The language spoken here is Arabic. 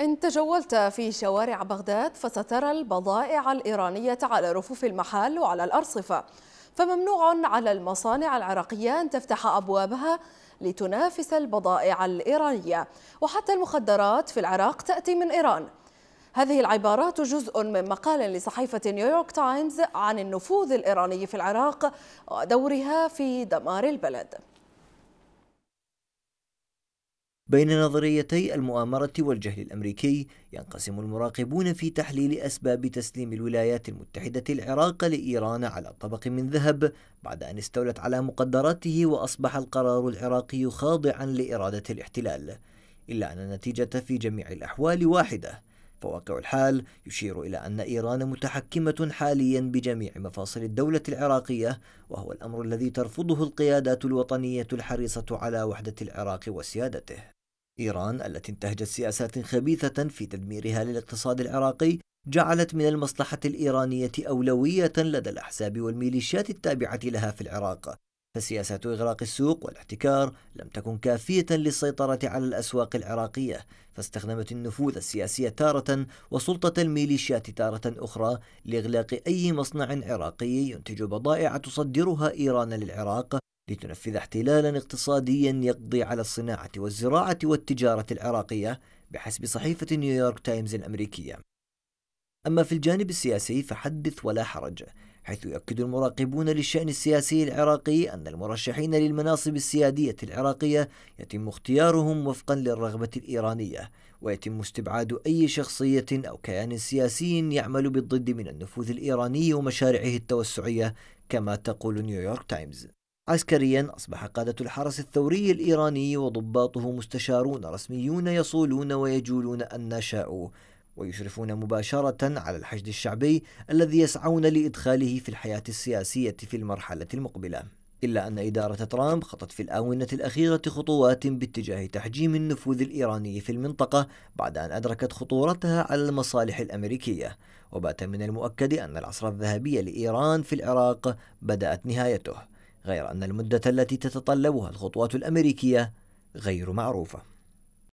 إن تجولت في شوارع بغداد فسترى البضائع الإيرانية على رفوف المحال وعلى الأرصفة فممنوع على المصانع العراقية أن تفتح أبوابها لتنافس البضائع الإيرانية وحتى المخدرات في العراق تأتي من إيران هذه العبارات جزء من مقال لصحيفة نيويورك تايمز عن النفوذ الإيراني في العراق ودورها في دمار البلد بين نظريتي المؤامرة والجهل الأمريكي ينقسم المراقبون في تحليل أسباب تسليم الولايات المتحدة العراق لإيران على طبق من ذهب بعد أن استولت على مقدراته وأصبح القرار العراقي خاضعا لإرادة الاحتلال إلا أن النتيجة في جميع الأحوال واحدة فواقع الحال يشير إلى أن إيران متحكمة حاليا بجميع مفاصل الدولة العراقية وهو الأمر الذي ترفضه القيادات الوطنية الحريصة على وحدة العراق وسيادته إيران التي انتهجت سياسات خبيثة في تدميرها للاقتصاد العراقي جعلت من المصلحة الإيرانية أولوية لدى الأحزاب والميليشيات التابعة لها في العراق فسياسات إغلاق السوق والاحتكار لم تكن كافية للسيطرة على الأسواق العراقية فاستخدمت النفوذ السياسي تارة وسلطة الميليشيات تارة أخرى لإغلاق أي مصنع عراقي ينتج بضائع تصدرها إيران للعراق لتنفذ احتلالا اقتصاديا يقضي على الصناعة والزراعة والتجارة العراقية بحسب صحيفة نيويورك تايمز الأمريكية. أما في الجانب السياسي فحدث ولا حرج، حيث يؤكد المراقبون للشأن السياسي العراقي أن المرشحين للمناصب السيادية العراقية يتم اختيارهم وفقا للرغبة الإيرانية، ويتم استبعاد أي شخصية أو كيان سياسي يعمل بالضد من النفوذ الإيراني ومشاريعه التوسعية كما تقول نيويورك تايمز. عسكريا أصبح قادة الحرس الثوري الإيراني وضباطه مستشارون رسميون يصولون ويجولون أن شاءوا ويشرفون مباشرة على الحشد الشعبي الذي يسعون لإدخاله في الحياة السياسية في المرحلة المقبلة إلا أن إدارة ترامب خطت في الآونة الأخيرة خطوات باتجاه تحجيم النفوذ الإيراني في المنطقة بعد أن أدركت خطورتها على المصالح الأمريكية وبات من المؤكد أن العصر الذهبي لإيران في العراق بدأت نهايته غير أن المدة التي تتطلبها الخطوات الأمريكية غير معروفة